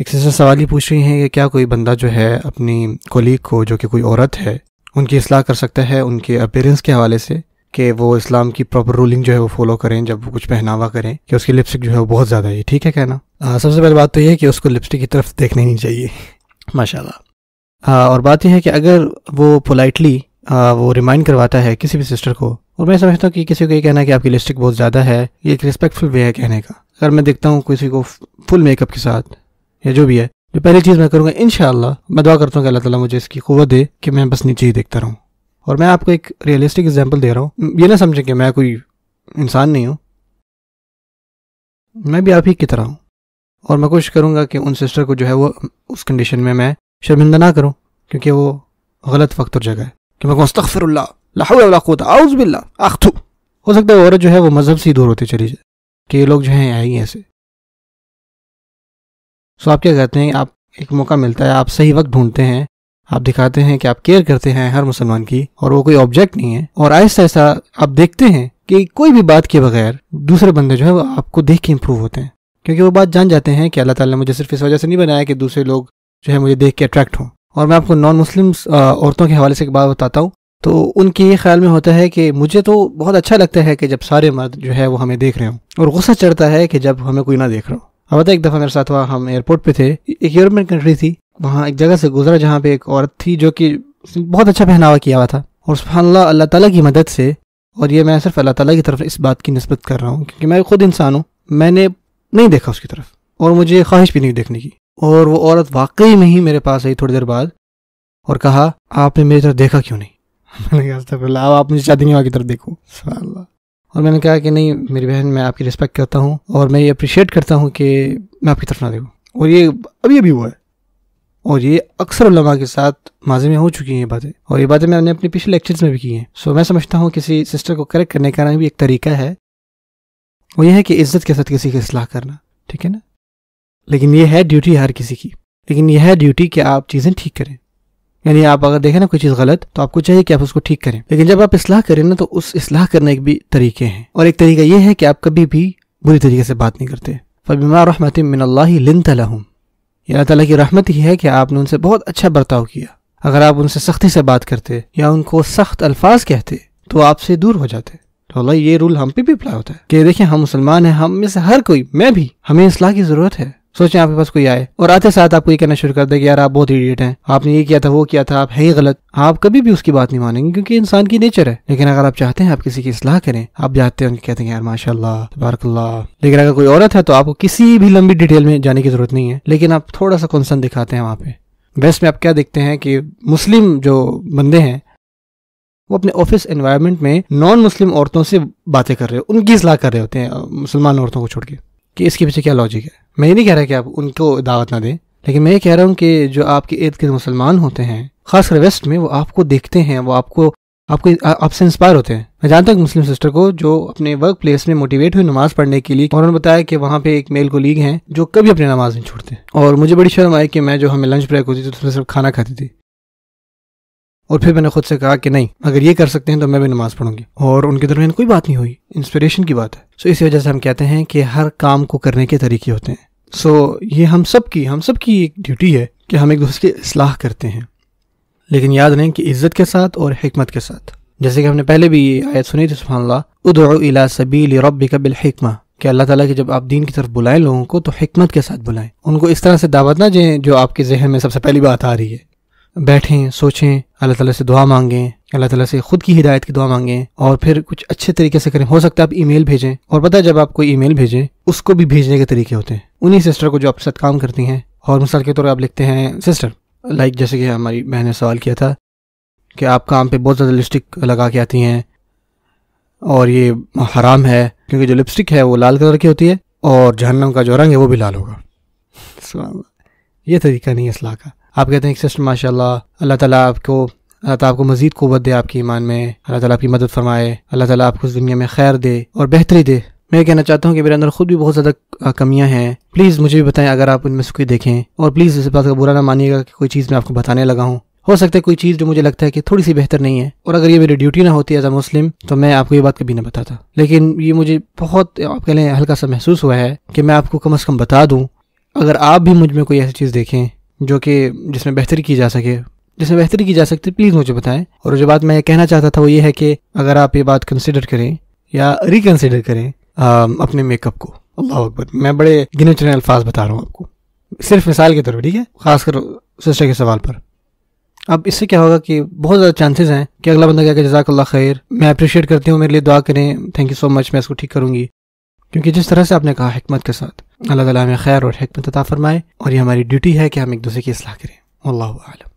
एक सिस्टर सवाल ये पूछ रही हैं कि क्या कोई बंदा जो है अपनी कोलीग को जो कि कोई औरत है उनकी असलाह कर सकता है उनके अपेयरेंस के हवाले से कि वो इस्लाम की प्रॉपर रूलिंग जो है वो फॉलो करें जब वो कुछ पहनावा करें कि उसकी लिपस्टिक जो है वो बहुत ज़्यादा है ठीक है कहना आ, सबसे पहली बात तो ये है कि उसको लिपस्टिक की तरफ देखना नहीं चाहिए माशा और बात यह है कि अगर वो पोलाइटली वो रिमाइंड करवाता है किसी भी सिस्टर को और मैं समझता हूँ कि किसी को ये कहना है कि आपकी लिपस्टिक बहुत ज़्यादा है ये एक रिस्पेक्टफुल वे है कहने का अगर मैं देखता हूँ किसी को फुल मेकअप के साथ या जो भी है जो पहली चीज़ मैं करूँगा इन मैं दुआ करता हूँ कि अल्लाह ताला मुझे इसकी कुत दे कि मैं बस नीचे ही देखता रहूँ और मैं आपको एक रियलिस्टिक एग्जाम्पल दे रहा हूँ ये ना समझें कि मैं कोई इंसान नहीं हूँ मैं भी आप ही की तरह हूँ और मैं कोशिश करूँगा कि उन सिस्टर को जो है वो उस कंडीशन में मैं शर्मिंदा ना करूँ क्योंकि वो गलत वक्त और जगह है कि मैं कहूँ तखफरल्ला आउज़बिल्ला हो सकता है औरत जो है वो मज़हब से ही दूर होती चली जाए कि ये लोग जो हैं आए ही ऐसे सो आप क्या कहते हैं आप एक मौका मिलता है आप सही वक्त ढूंढते हैं आप दिखाते हैं कि आप केयर करते हैं हर मुसलमान की और वो कोई ऑब्जेक्ट नहीं है और ऐसा ऐसा आप देखते हैं कि कोई भी बात के बगैर दूसरे बंदे जो है वो आपको देख के इम्प्रूव होते हैं क्योंकि वो बात जान जाते हैं कि अल्लाह ताला मुझे सिर्फ इस वजह से नहीं बनाया कि दूसरे लोग जो है मुझे देख के अट्रैक्ट हों और मैं आपको नॉन मुस्लिम औरतों के हवाले से एक बात बताता हूँ तो उनके ये ख्याल में होता है कि मुझे तो बहुत अच्छा लगता है कि जब सारे मर्द जो है वो हमें देख रहे हों और गुस्सा चढ़ता है कि जब हमें कोई ना देख रहा हो अब तो एक दफ़ा मेरे साथ हुआ हम एयरपोर्ट पे थे एक यूरोपियन कंट्री थी वहाँ एक जगह से गुजरा जहाँ पे एक औरत थी जो कि बहुत अच्छा पहनावा किया हुआ था और सुबहानल्ला अल्लाह ताला की मदद से और ये मैं सिर्फ अल्लाह ताला की तरफ इस बात की नस्बत कर रहा हूँ क्योंकि मैं खुद इंसान हूँ मैंने नहीं देखा उसकी तरफ और मुझे ख्वाहिश भी नहीं देखने की और वो औरत वाकई में ही मेरे पास आई थोड़ी देर बाद और कहा आपने मेरी तरफ देखा क्यों नहीं आप मुझे शादी की तरफ देखो सुबह और मैंने कहा कि नहीं मेरी बहन मैं आपकी रिस्पेक्ट करता हूँ और मैं ये अप्रिशिएट करता हूँ कि मैं आपकी तरफ ना देखूँ और ये अभी अभी हुआ है और ये अक्सर लमा के साथ माजी में हो चुकी हैं ये बातें और ये बातें मैंने अपने पिछले लेक्चर्स में भी की हैं सो मैं समझता हूँ किसी सिस्टर को करेक्ट करने का भी एक तरीका है वो ये है कि इज्जत के साथ किसी की असलाह करना ठीक है ना लेकिन ये है ड्यूटी हर किसी की लेकिन यह है ड्यूटी कि आप चीज़ें ठीक करें यानी आप अगर देखें ना कोई चीज़ गलत तो आपको चाहिए कि आप उसको ठीक करें लेकिन जब आप इसलाह करें ना तो उस इसलाह करने के भी तरीके हैं और एक तरीका यह है कि आप कभी भी बुरी तरीके से बात नहीं करते फ़बिमा रहमत लिन अल्लाह की रहमत ही है कि आपने उनसे बहुत अच्छा बर्ताव किया अगर आप उनसे सख्ती से बात करते या उनको सख्त अल्फाज कहते तो आपसे दूर हो जाते तो अल्लाह ये रूल हम पे भी अप्लाई होता है कि देखिए हम मुसलमान हैं हम में से हर कोई मैं भी हमें इसलाह की ज़रूरत है सोचे आपके पास कोई आए और आते साथ आपको ये कहना शुरू कर दे कि यार आप बहुत इडियट हैं आपने ये किया था वो किया था आप है ही गलत आप कभी भी उसकी बात नहीं मानेंगे क्योंकि इंसान की नेचर है लेकिन अगर आप चाहते हैं आप किसी की सलाह करें आप जाते हैं उनके कहते हैं यार माशा लेकिन अगर कोई औरत है तो आपको किसी भी लंबी डिटेल में जाने की जरूरत नहीं है लेकिन आप थोड़ा सा कंसर्न दिखाते हैं वहाँ पे वेस्ट में आप क्या देखते हैं कि मुस्लिम जो बंदे हैं वो अपने ऑफिस एनवायरनमेंट में नॉन मुस्लिम औरतों से बातें कर रहे हो उनकी सलाह कर रहे होते हैं मुसलमान औरतों को छोड़ के कि इसके पीछे क्या लॉजिक है मैं ये नहीं कह रहा कि आप उनको दावत ना दें लेकिन मैं ये कह रहा हूँ कि जो आपके इर्द गिर्द मुसलमान होते हैं खासकर वेस्ट में वो आपको देखते हैं वो आपको आपको आपसे इंस्पायर होते हैं मैं जानता हूँ मुस्लिम सिस्टर को जो अपने वर्क प्लेस में मोटिवेट हुई नमाज पढ़ने के लिए उन्होंने बताया कि वहाँ पे एक मेल कोलीग है जो कभी अपनी नमाज नहीं छोड़ते और मुझे बड़ी शर्म आई कि मैं जो हमें लंच ब्रेक होती थी तो उसमें सिर्फ खाना खाती थी और फिर मैंने खुद से कहा कि नहीं अगर ये कर सकते हैं तो मैं भी नमाज़ पढ़ूंगी और उनके दरमियान कोई बात नहीं हुई इंस्पिरेशन की बात है सो इसी वजह से हम कहते हैं कि हर काम को करने के तरीके होते हैं सो ये हम सब की हम सब की एक ड्यूटी है कि हम एक दूसरे की असलाह करते हैं लेकिन याद रहें कि इज़्ज़त के साथ और हमत के साथ जैसे कि हमने पहले भी ये आयत सुनी थी सुबहानल्ला उदला सबील रब कबिल हमा कि अल्लाह ताला की जब आप दीन की तरफ बुलाएं लोगों को तो हमत के साथ बुलाएं उनको इस तरह से दावत ना दें जो आपके जहन में सबसे पहली बात आ रही है बैठें सोचें अल्लाह ताला से दुआ मांगें अल्लाह ताला से खुद की हिदायत की दुआ मांगें और फिर कुछ अच्छे तरीके से करें हो सकता है आप ईमेल भेजें और पता है जब आप कोई ईमेल भेजें उसको भी भेजने के तरीके होते हैं उन्हीं सिस्टर को जो आपके साथ काम करती हैं और मिसाल के तौर पर आप लिखते हैं सिस्टर लाइक जैसे कि हमारी बहन ने सवाल किया था कि आप काम पर बहुत ज़्यादा लिपस्टिक लगा के आती हैं और ये हराम है क्योंकि जो लिपस्टिक है वो लाल कलर की होती है और जहन्नम का जो रंग है वो भी लाल होगा ये तरीका नहीं है असलाह का आप कहते हैं कि सिस्टर माशाल्लाह अल्लाह ताला आपको अल्लाह ताला आपको मजीद कुत दे आपके ईमान में अल्लाह ताला आपकी मदद फरमाए अल्लाह ताला आपको दुनिया में खैर दे और बेहतरी दे मैं कहना चाहता हूँ कि मेरे अंदर खुद भी बहुत ज़्यादा कमियाँ हैं प्लीज़ मुझे भी बताएं अगर आप उनमें से कोई देखें और प्लीज़ इस बात का बुरा ना मानिएगा कि कोई चीज़ मैं आपको बताने लगा हूँ हो सकता है कोई चीज़ जो मुझे लगता है कि थोड़ी सी बेहतर नहीं है और अगर ये मेरी ड्यूटी ना होती एज अ मुस्लिम तो मैं आपको ये बात कभी ना बताता लेकिन ये मुझे बहुत आप कह लें हल्का सा महसूस हुआ है कि मैं आपको कम अज़ कम बता दूँ अगर आप भी मुझ में कोई ऐसी चीज़ देखें जो कि जिसमें बेहतरी की जा सके जिसमें बेहतरी की जा सकती प्लीज़ मुझे बताएं और जो बात मैं कहना चाहता था वो ये है कि अगर आप ये बात कंसिडर करें या रिकन्सिडर करें आ, अपने मेकअप को अल्लाह अकबर मैं बड़े गिने चुने अल्फाज बता रहा हूँ आपको सिर्फ मिसाल के तौर पर ठीक है खासकर सिस्टर के सवाल पर अब इससे क्या होगा कि बहुत ज़्यादा चांसेस हैं कि अगला बंदा क्या जजाक जजाकल्ला खैर मैं अप्रिशिएट करती हूँ मेरे लिए दुआ करें थैंक यू सो मच मैं इसको ठीक करूँगी क्योंकि जिस तरह से आपने कहा हमत के साथ अल्लाह तला हमें खैर और हकमत अता फरमाए और ये हमारी ड्यूटी है कि हम एक दूसरे की असलाह करें अल्लाह आलम